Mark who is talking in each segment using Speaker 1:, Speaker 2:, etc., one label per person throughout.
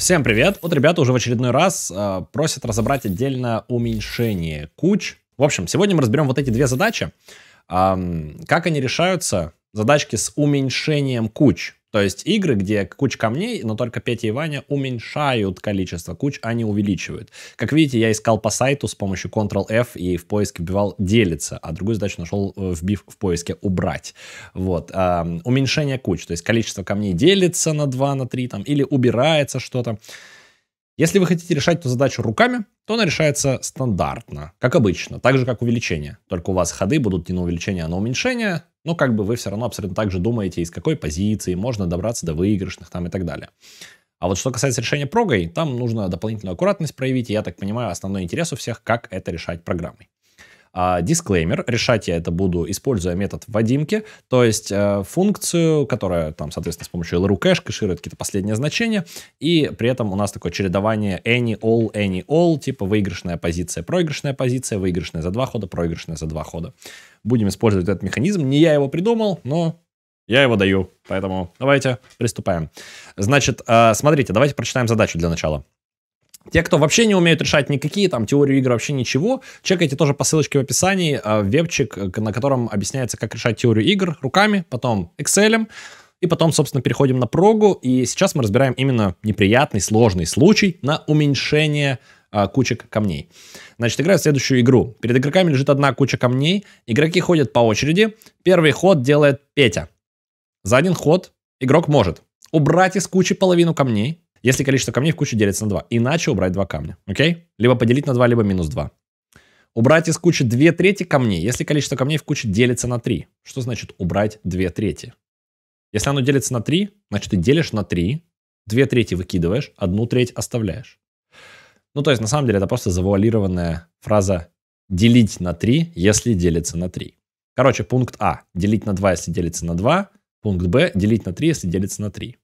Speaker 1: Всем привет! Вот ребята уже в очередной раз э, просят разобрать отдельно уменьшение куч. В общем, сегодня мы разберем вот эти две задачи. Эм, как они решаются? Задачки с уменьшением куч. То есть игры, где куча камней, но только Петя и Ваня уменьшают количество куч, а не увеличивают. Как видите, я искал по сайту с помощью Ctrl-F и в поиске вбивал «делится», а другую задачу нашел, э, вбив в поиске «убрать». Вот. А, уменьшение куч, то есть количество камней делится на 2, на 3 там, или убирается что-то. Если вы хотите решать эту задачу руками, то она решается стандартно, как обычно, так же как увеличение. Только у вас ходы будут не на увеличение, а на уменьшение, но ну, как бы вы все равно абсолютно так же думаете, из какой позиции можно добраться до выигрышных там и так далее. А вот что касается решения прогой, там нужно дополнительную аккуратность проявить, и я так понимаю, основной интерес у всех, как это решать программой. А, дисклеймер. Решать я это буду, используя метод Вадимки, то есть э, функцию, которая там, соответственно, с помощью LRU кэш кэширует какие-то последние значения, и при этом у нас такое чередование any, all, any, all, типа выигрышная позиция, проигрышная позиция, выигрышная за два хода, проигрышная за два хода. Будем использовать этот механизм. Не я его придумал, но я его даю. Поэтому давайте приступаем. Значит, э, смотрите, давайте прочитаем задачу для начала. Те, кто вообще не умеют решать никакие там теорию игр, вообще ничего, чекайте тоже по ссылочке в описании э, вебчик, э, на котором объясняется, как решать теорию игр руками, потом Excel, и потом, собственно, переходим на прогу, и сейчас мы разбираем именно неприятный, сложный случай на уменьшение э, кучек камней. Значит, играю в следующую игру. Перед игроками лежит одна куча камней, игроки ходят по очереди, первый ход делает Петя. За один ход игрок может убрать из кучи половину камней, если количество камней в куче делится на 2. Иначе убрать 2 камня. Окей? Либо поделить на 2, либо минус 2. Убрать из кучи 2 трети камней, если количество камней в куче делится на 3. Что значит убрать 2 трети? Если оно делится на 3, значит ты делишь на 3, 2 трети выкидываешь, одну треть оставляешь. Ну, то есть, на самом деле, это просто завуалированная фраза «делить на 3, если делится на 3». Короче, пункт А – делить на 2, если делится на 2. Пункт Б – делить на 3, если делится на 3.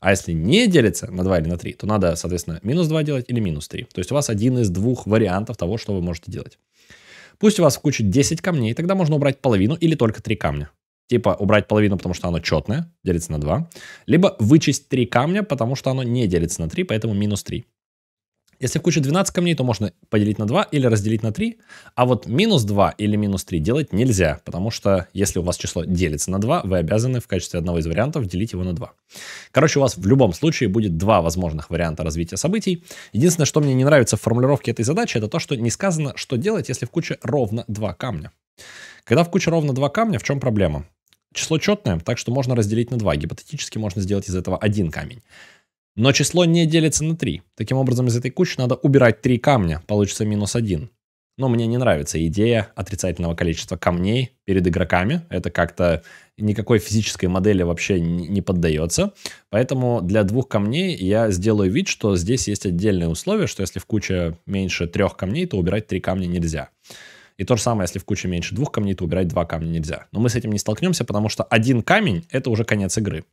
Speaker 1: А если не делится на 2 или на 3, то надо, соответственно, минус 2 делать или минус 3. То есть у вас один из двух вариантов того, что вы можете делать. Пусть у вас в куче 10 камней, тогда можно убрать половину или только 3 камня. Типа убрать половину, потому что оно четное, делится на 2. Либо вычесть 3 камня, потому что оно не делится на 3, поэтому минус 3. Если в куче 12 камней, то можно поделить на 2 или разделить на 3. А вот минус 2 или минус 3 делать нельзя, потому что если у вас число делится на 2, вы обязаны в качестве одного из вариантов делить его на 2. Короче, у вас в любом случае будет два возможных варианта развития событий. Единственное, что мне не нравится в формулировке этой задачи, это то, что не сказано, что делать, если в куче ровно 2 камня. Когда в куче ровно 2 камня, в чем проблема? Число четное, так что можно разделить на 2. Гипотетически можно сделать из этого один камень. Но число не делится на 3. Таким образом, из этой кучи надо убирать 3 камня, получится минус 1. Но мне не нравится идея отрицательного количества камней перед игроками. Это как-то никакой физической модели вообще не поддается. Поэтому для двух камней я сделаю вид, что здесь есть отдельное условие, что если в куче меньше трех камней, то убирать три камня нельзя. И то же самое, если в куче меньше двух камней, то убирать два камня нельзя. Но мы с этим не столкнемся, потому что один камень — это уже конец игры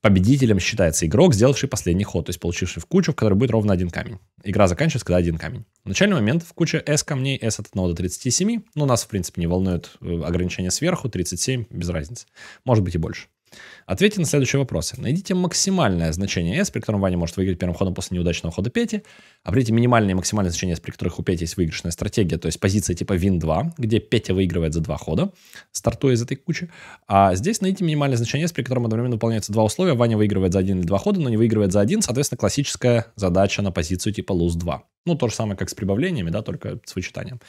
Speaker 1: победителем считается игрок, сделавший последний ход, то есть получивший в кучу, в которой будет ровно один камень. Игра заканчивается, когда один камень. начальный момент в куче S камней, S от 1 до 37, но ну, нас, в принципе, не волнует э, ограничение сверху, 37, без разницы. Может быть и больше. Ответьте на следующие вопросы. Найдите максимальное значение S, при котором Ваня может выиграть первым ходом после неудачного хода Пети. Определите минимальное и максимальное значение S, при которых у Пети есть выигрышная стратегия, то есть позиция типа Win 2, где Петя выигрывает за два хода, стартуя из этой кучи. А здесь найдите минимальное значение S, при котором одновременно выполняются два условия. Ваня выигрывает за один или два хода, но не выигрывает за один. Соответственно, классическая задача на позицию типа Lose 2. Ну, то же самое, как с прибавлениями, да, только с вычитанием.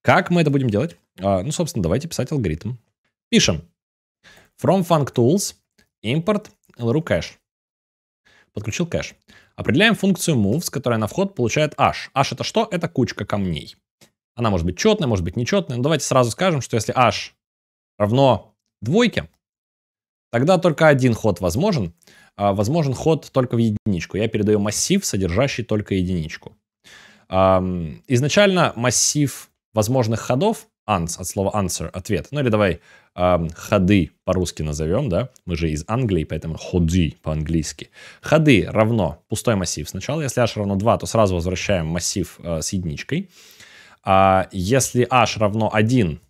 Speaker 1: Как мы это будем делать? А, ну, собственно, давайте писать алгоритм. Пишем From FunkTools import LRU кэш. Подключил кэш. Определяем функцию moves, которая на вход получает h. h это что? Это кучка камней. Она может быть четная, может быть нечетная. Но ну, давайте сразу скажем, что если h равно двойке, тогда только один ход возможен. А возможен ход только в единичку. Я передаю массив, содержащий только единичку. Изначально массив возможных ходов анс от слова answer, ответ. Ну или давай э, ходы по-русски назовем, да? Мы же из Англии, поэтому ходы по-английски. Ходы равно пустой массив сначала. Если h равно 2, то сразу возвращаем массив э, с единичкой. А если h равно 1,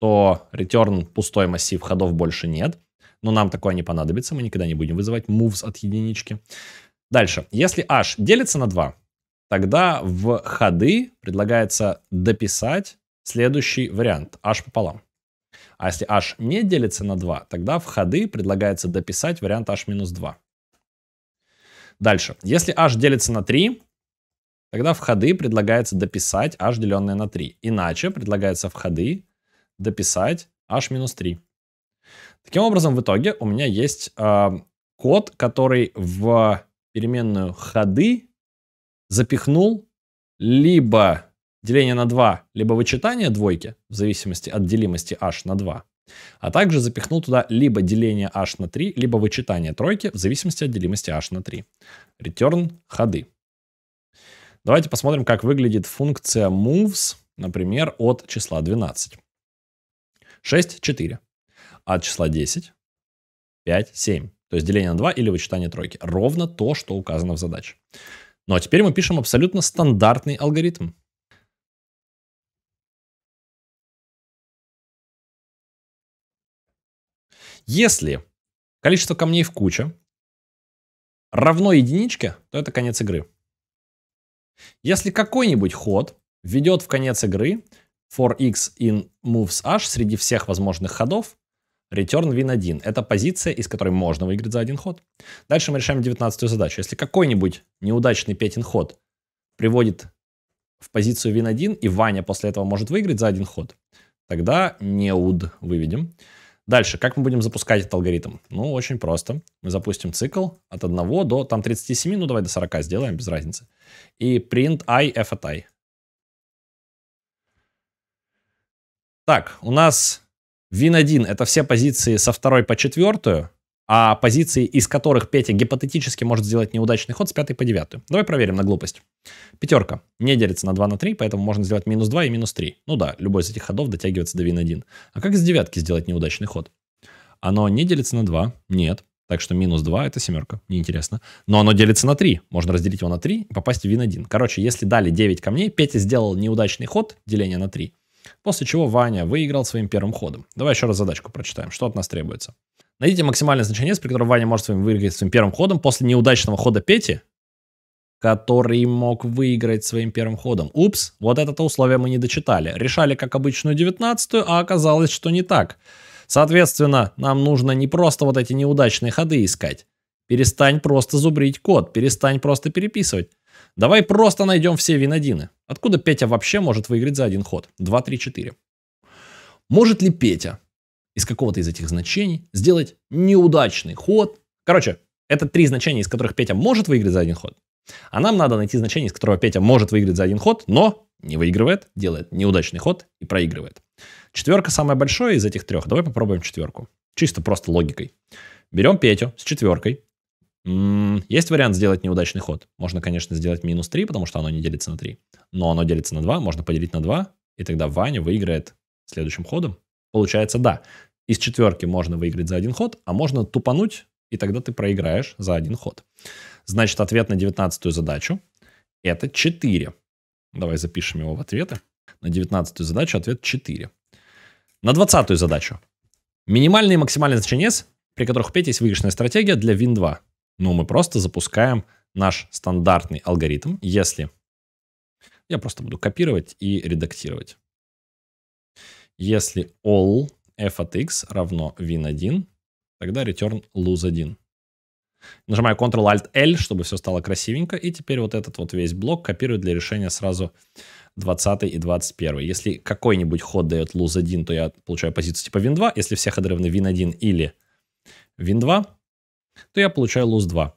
Speaker 1: то return пустой массив, ходов больше нет. Но нам такое не понадобится, мы никогда не будем вызывать moves от единички. Дальше. Если h делится на 2, тогда в ходы предлагается дописать Следующий вариант h пополам. А если h не делится на 2, тогда в ходы предлагается дописать вариант h-2. Дальше. Если h делится на 3, тогда в ходы предлагается дописать h деленное на 3. Иначе предлагается в ходы дописать h-3. Таким образом, в итоге у меня есть э, код, который в переменную ходы запихнул либо деление на 2, либо вычитание двойки, в зависимости от делимости h на 2, а также запихнул туда либо деление h на 3, либо вычитание тройки, в зависимости от делимости h на 3. Return ходы. Давайте посмотрим, как выглядит функция moves, например, от числа 12. 6, 4. От числа 10, 5, 7. То есть деление на 2 или вычитание тройки. Ровно то, что указано в задаче. Ну а теперь мы пишем абсолютно стандартный алгоритм. Если количество камней в куче равно единичке, то это конец игры. Если какой-нибудь ход ведет в конец игры for x in moves h среди всех возможных ходов, return win 1. Это позиция, из которой можно выиграть за один ход. Дальше мы решаем 19 задачу. Если какой-нибудь неудачный петин ход приводит в позицию win 1, и Ваня после этого может выиграть за один ход, тогда неуд выведем. Дальше, как мы будем запускать этот алгоритм? Ну, очень просто. Мы запустим цикл от 1 до там 37, ну давай до 40 сделаем, без разницы. И print i f at i. Так, у нас win1 это все позиции со второй по четвертую а позиции, из которых Петя гипотетически может сделать неудачный ход с 5 по 9. Давай проверим на глупость. Пятерка не делится на 2 на 3, поэтому можно сделать минус 2 и минус 3. Ну да, любой из этих ходов дотягивается до вин 1. А как из девятки сделать неудачный ход? Оно не делится на 2, нет. Так что минус 2 это семерка, неинтересно. Но оно делится на 3, можно разделить его на 3 и попасть в вин 1. Короче, если дали 9 камней, Петя сделал неудачный ход, деление на 3. После чего Ваня выиграл своим первым ходом. Давай еще раз задачку прочитаем, что от нас требуется. Найдите максимальное значение, при котором Ваня может своим выиграть своим первым ходом после неудачного хода Пети, который мог выиграть своим первым ходом. Упс, вот это-то условие мы не дочитали. Решали как обычную девятнадцатую, а оказалось, что не так. Соответственно, нам нужно не просто вот эти неудачные ходы искать. Перестань просто зубрить код, перестань просто переписывать. Давай просто найдем все винодины. Откуда Петя вообще может выиграть за один ход? 2, 3, 4. Может ли Петя из какого-то из этих значений сделать неудачный ход. Короче, это три значения, из которых Петя может выиграть за один ход. А нам надо найти значение, из которого Петя может выиграть за один ход, но не выигрывает, делает неудачный ход и проигрывает. Четверка самая большая из этих трех. Давай попробуем четверку. Чисто просто логикой. Берем Петю с четверкой. М-м, есть вариант сделать неудачный ход. Можно, конечно, сделать минус 3, потому что оно не делится на 3. Но оно делится на 2, можно поделить на 2. И тогда Ваня выиграет следующим ходом. Получается, да, из четверки можно выиграть за один ход, а можно тупануть, и тогда ты проиграешь за один ход. Значит, ответ на девятнадцатую задачу – это 4. Давай запишем его в ответы. На девятнадцатую задачу ответ 4. На двадцатую задачу. Минимальные и максимальные значение, S, при которых у Пети есть выигрышная стратегия для Win2. Ну, мы просто запускаем наш стандартный алгоритм, если... Я просто буду копировать и редактировать. Если all f от x равно win1, тогда return lose1. Нажимаю Ctrl-Alt-L, чтобы все стало красивенько. И теперь вот этот вот весь блок копирую для решения сразу 20 и 21. Если какой-нибудь ход дает lose1, то я получаю позицию типа win2. Если все ходы равны win1 или win2, то я получаю lose2.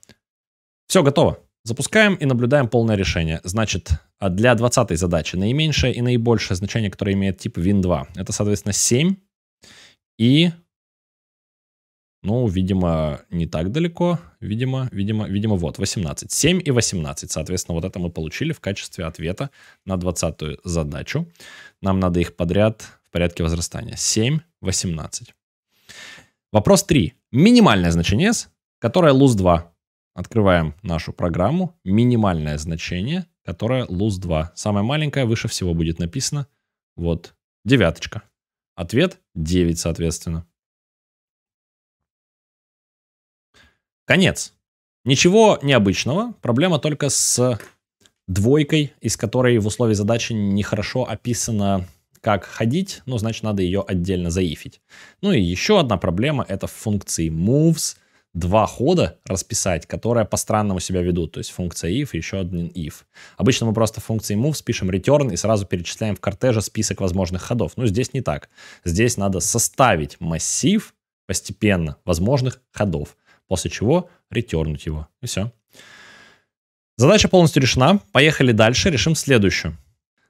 Speaker 1: Все, готово. Запускаем и наблюдаем полное решение. Значит, а для 20 задачи наименьшее и наибольшее значение, которое имеет тип win2, это, соответственно, 7 и, ну, видимо, не так далеко, видимо, видимо, видимо, вот, 18. 7 и 18, соответственно, вот это мы получили в качестве ответа на 20 задачу. Нам надо их подряд в порядке возрастания. 7, 18. Вопрос 3. Минимальное значение S, которое lose 2 Открываем нашу программу. Минимальное значение, которое луз 2. Самое маленькое, выше всего будет написано. Вот, девяточка. Ответ 9, соответственно. Конец. Ничего необычного. Проблема только с двойкой, из которой в условии задачи нехорошо описано, как ходить. Ну, значит, надо ее отдельно заифить. Ну и еще одна проблема — это функции moves — два хода расписать, которые по-странному себя ведут. То есть функция if и еще один if. Обычно мы просто функции move пишем return и сразу перечисляем в кортеже список возможных ходов. Но ну, здесь не так. Здесь надо составить массив постепенно возможных ходов, после чего ретернуть его. И все. Задача полностью решена. Поехали дальше, решим следующую.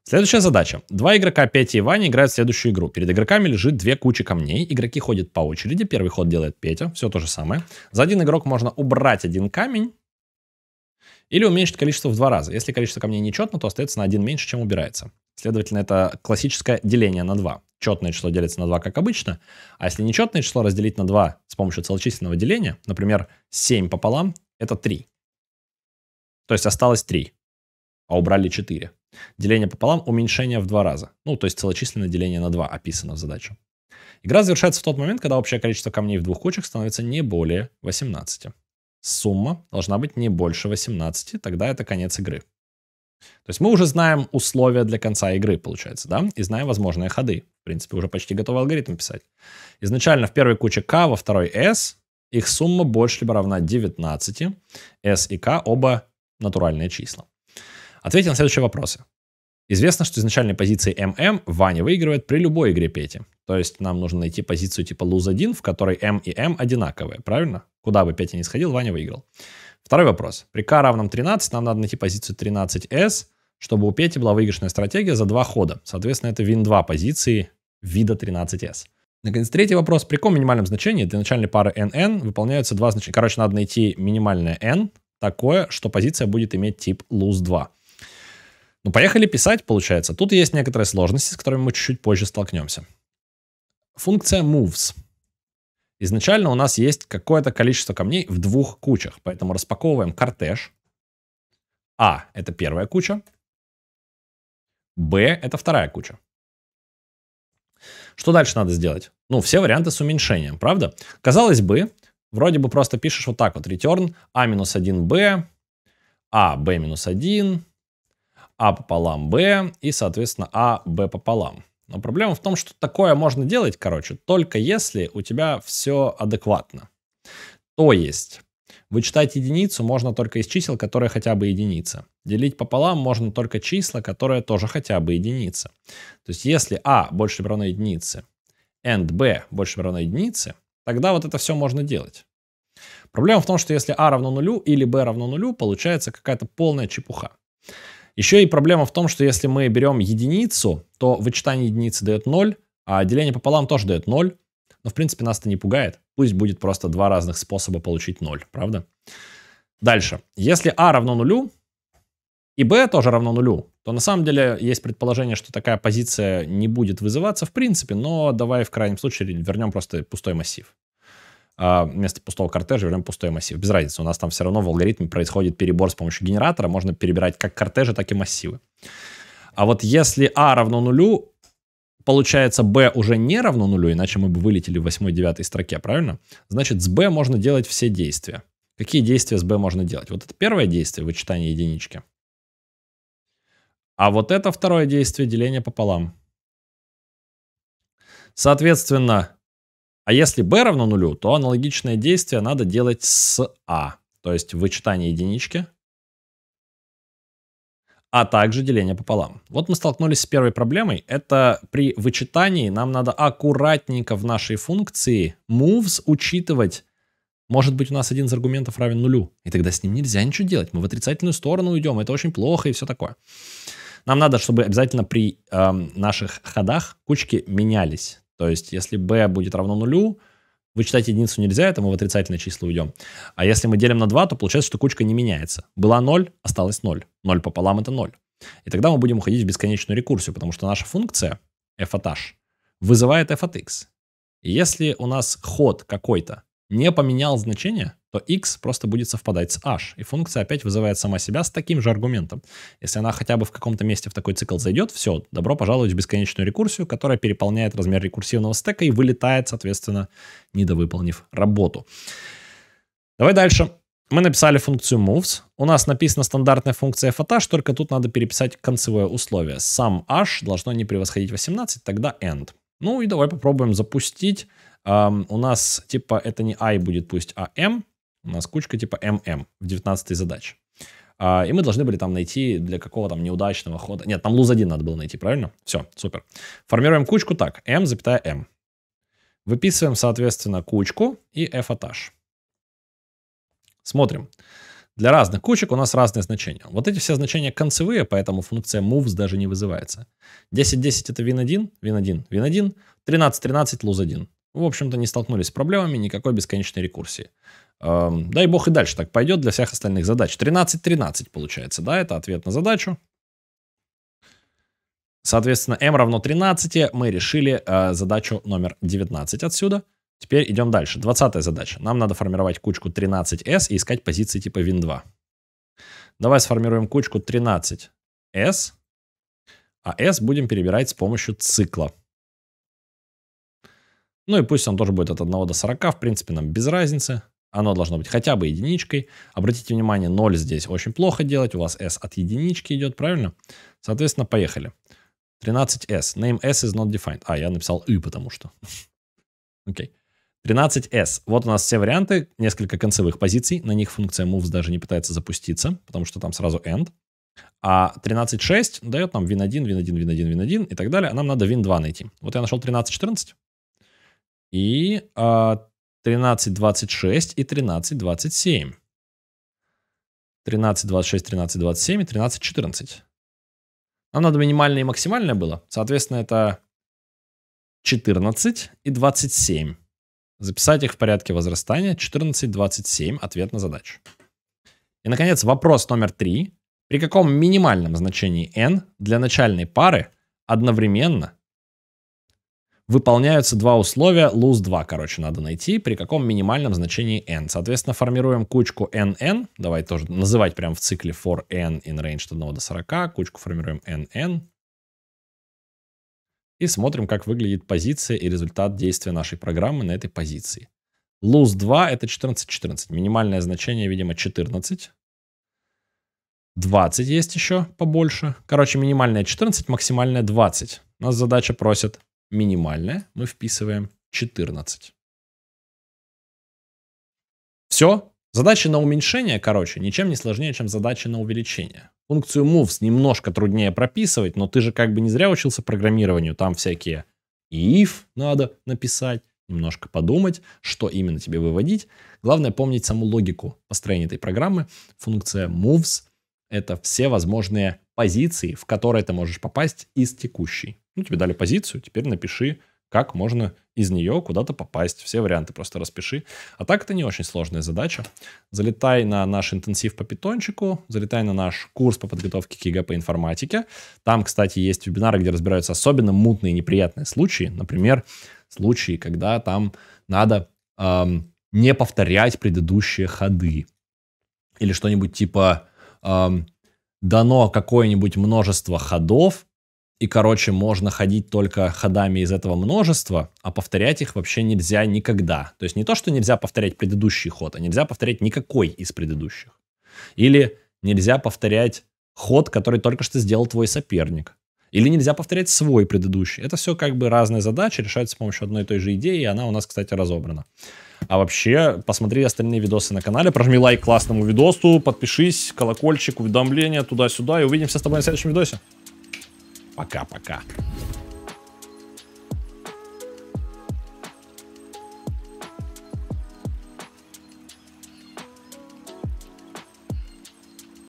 Speaker 1: Следующая задача. Два игрока Петя и Ваня играют в следующую игру. Перед игроками лежит две кучи камней. Игроки ходят по очереди. Первый ход делает Петя. Все то же самое. За один игрок можно убрать один камень. Или уменьшить количество в два раза. Если количество камней нечетно, то остается на один меньше, чем убирается. Следовательно, это классическое деление на 2. Четное число делится на 2, как обычно. А если нечетное число разделить на 2 с помощью целочисленного деления, например, 7 пополам, это 3. То есть осталось 3 а убрали 4. Деление пополам, уменьшение в два раза. Ну, то есть целочисленное деление на 2 описано в задаче. Игра завершается в тот момент, когда общее количество камней в двух кучах становится не более 18. Сумма должна быть не больше 18, тогда это конец игры. То есть мы уже знаем условия для конца игры, получается, да? И знаем возможные ходы. В принципе, уже почти готовый алгоритм писать. Изначально в первой куче К, во второй s. Их сумма больше либо равна 19. s и k оба натуральные числа. Ответьте на следующие вопросы. Известно, что изначальной позиции ММ Ваня выигрывает при любой игре Пети. То есть нам нужно найти позицию типа луз 1, в которой М и М одинаковые, правильно? Куда бы Петя ни сходил, Ваня выиграл. Второй вопрос. При К равном 13 нам надо найти позицию 13С, чтобы у Пети была выигрышная стратегия за два хода. Соответственно, это вин 2 позиции вида 13С. Наконец, третий вопрос. При каком минимальном значении для начальной пары NN выполняются два значения? Короче, надо найти минимальное N, такое, что позиция будет иметь тип луз 2. Ну, поехали писать, получается. Тут есть некоторые сложности, с которыми мы чуть-чуть позже столкнемся. Функция moves. Изначально у нас есть какое-то количество камней в двух кучах, поэтому распаковываем кортеж. А – это первая куча. Б – это вторая куча. Что дальше надо сделать? Ну, все варианты с уменьшением, правда? Казалось бы, вроде бы просто пишешь вот так вот. Return a 1b, a, b 1, а пополам Б и, соответственно, А, Б пополам. Но проблема в том, что такое можно делать, короче, только если у тебя все адекватно. То есть, вычитать единицу можно только из чисел, которые хотя бы единица. Делить пополам можно только числа, которые тоже хотя бы единица. То есть, если А больше равно единице, and B больше равно единице, тогда вот это все можно делать. Проблема в том, что если А равно нулю или Б равно нулю, получается какая-то полная чепуха. Еще и проблема в том, что если мы берем единицу, то вычитание единицы дает 0, а деление пополам тоже дает 0. Но, в принципе, нас это не пугает. Пусть будет просто два разных способа получить 0, правда? Дальше. Если а равно нулю, и b тоже равно нулю, то на самом деле есть предположение, что такая позиция не будет вызываться в принципе, но давай в крайнем случае вернем просто пустой массив. А, вместо пустого кортежа берем пустой массив. Без разницы, у нас там все равно в алгоритме происходит перебор с помощью генератора, можно перебирать как кортежи, так и массивы. А вот если А равно нулю, получается b уже не равно нулю, иначе мы бы вылетели в 8-9 строке, правильно? Значит, с b можно делать все действия. Какие действия с b можно делать? Вот это первое действие, вычитание единички. А вот это второе действие, деление пополам. Соответственно, а если b равно нулю, то аналогичное действие надо делать с a, а, то есть вычитание единички, а также деление пополам. Вот мы столкнулись с первой проблемой. Это при вычитании нам надо аккуратненько в нашей функции moves учитывать может быть, у нас один из аргументов равен нулю. И тогда с ним нельзя ничего делать. Мы в отрицательную сторону уйдем. Это очень плохо и все такое. Нам надо, чтобы обязательно при э, наших ходах кучки менялись. То есть, если b будет равно нулю, вычитать единицу нельзя, это мы в отрицательное число уйдем. А если мы делим на 2, то получается, что кучка не меняется. Была 0, осталось 0. 0 пополам это 0. И тогда мы будем уходить в бесконечную рекурсию, потому что наша функция f от h вызывает f от x. И если у нас ход какой-то не поменял значение, то x просто будет совпадать с h, и функция опять вызывает сама себя с таким же аргументом. Если она хотя бы в каком-то месте в такой цикл зайдет, все, добро пожаловать в бесконечную рекурсию, которая переполняет размер рекурсивного стека и вылетает, соответственно, недовыполнив работу. Давай дальше. Мы написали функцию moves. У нас написана стандартная функция fh, только тут надо переписать концевое условие. Сам h должно не превосходить 18, тогда end. Ну и давай попробуем запустить Um, у нас типа это не I будет пусть, а M. У нас кучка типа MM в 19 задаче. Uh, и мы должны были там найти для какого там неудачного хода. Нет, там луз 1 надо было найти, правильно? Все, супер. Формируем кучку так. M, запятая M. Выписываем, соответственно, кучку и F этаж. Смотрим. Для разных кучек у нас разные значения. Вот эти все значения концевые, поэтому функция moves даже не вызывается. 10-10 это win1, win1, win1, 13-13 луз 1 в общем-то, не столкнулись с проблемами никакой бесконечной рекурсии. Эм, дай бог и дальше так пойдет для всех остальных задач. 13-13 получается, да, это ответ на задачу. Соответственно, m равно 13, мы решили э, задачу номер 19 отсюда. Теперь идем дальше. 20 задача. Нам надо формировать кучку 13s и искать позиции типа win2. Давай сформируем кучку 13s, а s будем перебирать с помощью цикла. Ну и пусть он тоже будет от 1 до 40, в принципе, нам без разницы. Оно должно быть хотя бы единичкой. Обратите внимание, 0 здесь очень плохо делать. У вас S от единички идет, правильно? Соответственно, поехали. 13S. Name S is not defined. А, я написал Y, потому что. Окей. okay. 13S. Вот у нас все варианты, несколько концевых позиций. На них функция moves даже не пытается запуститься, потому что там сразу end. А 13.6 дает нам win1, win1, win1, win1 и так далее. А нам надо win2 найти. Вот я нашел 13.14 и э, а, 13.26 и 13.27. 13.26, 13.27 и 13.14. Нам надо минимальное и максимальное было. Соответственно, это 14 и 27. Записать их в порядке возрастания. 14, 27. Ответ на задачу. И, наконец, вопрос номер 3. При каком минимальном значении n для начальной пары одновременно выполняются два условия, lose 2, короче, надо найти, при каком минимальном значении n. Соответственно, формируем кучку nn, давай тоже называть прямо в цикле for n in range от 1 до 40, кучку формируем nn, и смотрим, как выглядит позиция и результат действия нашей программы на этой позиции. Lose 2 это 14, 14. Минимальное значение, видимо, 14. 20 есть еще побольше. Короче, минимальное 14, максимальное 20. Нас задача просит минимальное мы вписываем 14. Все. задача на уменьшение, короче, ничем не сложнее, чем задача на увеличение. Функцию moves немножко труднее прописывать, но ты же как бы не зря учился программированию. Там всякие if надо написать, немножко подумать, что именно тебе выводить. Главное помнить саму логику построения этой программы. Функция moves — это все возможные позиции, в которые ты можешь попасть из текущей. Ну, тебе дали позицию, теперь напиши, как можно из нее куда-то попасть. Все варианты просто распиши. А так это не очень сложная задача. Залетай на наш интенсив по питончику, залетай на наш курс по подготовке к ЕГЭ по информатике. Там, кстати, есть вебинары, где разбираются особенно мутные и неприятные случаи. Например, случаи, когда там надо эм, не повторять предыдущие ходы. Или что-нибудь типа эм, дано какое-нибудь множество ходов, и, короче, можно ходить только ходами из этого множества, а повторять их вообще нельзя никогда. То есть не то, что нельзя повторять предыдущий ход, а нельзя повторять никакой из предыдущих. Или нельзя повторять ход, который только что сделал твой соперник. Или нельзя повторять свой предыдущий. Это все как бы разные задачи, решаются с помощью одной и той же идеи, и она у нас, кстати, разобрана. А вообще, посмотри остальные видосы на канале, прожми лайк классному видосу, подпишись, колокольчик, уведомления туда-сюда, и увидимся с тобой на следующем видосе. Pra cá, pra cá.